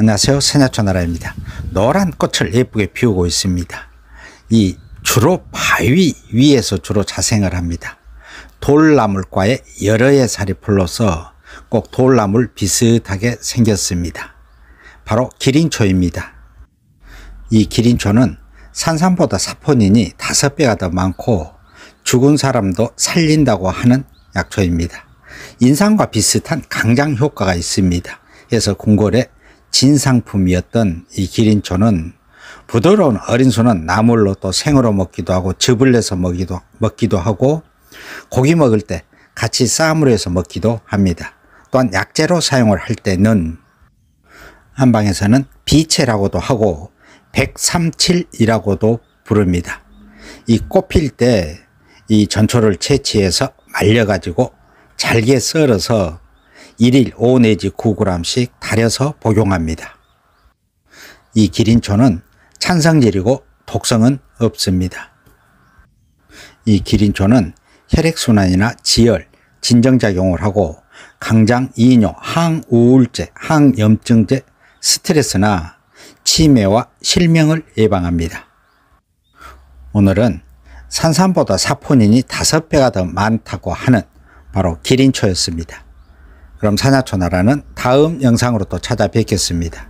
안녕하세요. 세냐초나라입니다. 노란 꽃을 예쁘게 피우고 있습니다. 이 주로 바위 위에서 주로 자생을 합니다. 돌나물과의 여러 의 살이 풀러서 꼭 돌나물 비슷하게 생겼습니다. 바로 기린초입니다. 이 기린초는 산삼보다 사포닌이 5 배가 더 많고 죽은 사람도 살린다고 하는 약초입니다. 인삼과 비슷한 강장 효과가 있습니다. 그래서 궁궐에 진상품이었던 이 기린초는 부드러운 어린 소는 나물로 또 생으로 먹기도 하고 즙을 내서 먹기도, 먹기도 하고 고기 먹을 때 같이 쌈으로 해서 먹기도 합니다. 또한 약재로 사용을 할 때는 한방에서는 비채라고도 하고 137이라고도 부릅니다. 이 꽃필 때 이 전초를 채취해서 말려가지고 잘게 썰어서 1일 5 내지 9g씩 달여서 복용합니다. 이 기린초는 찬성질이고 독성은 없습니다. 이 기린초는 혈액순환이나 지혈, 진정작용을 하고 강장, 이뇨, 항우울제, 항염증제, 스트레스나 치매와 실명을 예방합니다. 오늘은 산삼보다 사포닌이 5배가 더 많다고 하는 바로 기린초였습니다. 그럼 사냐초나라는 다음 영상으로 또 찾아뵙겠습니다.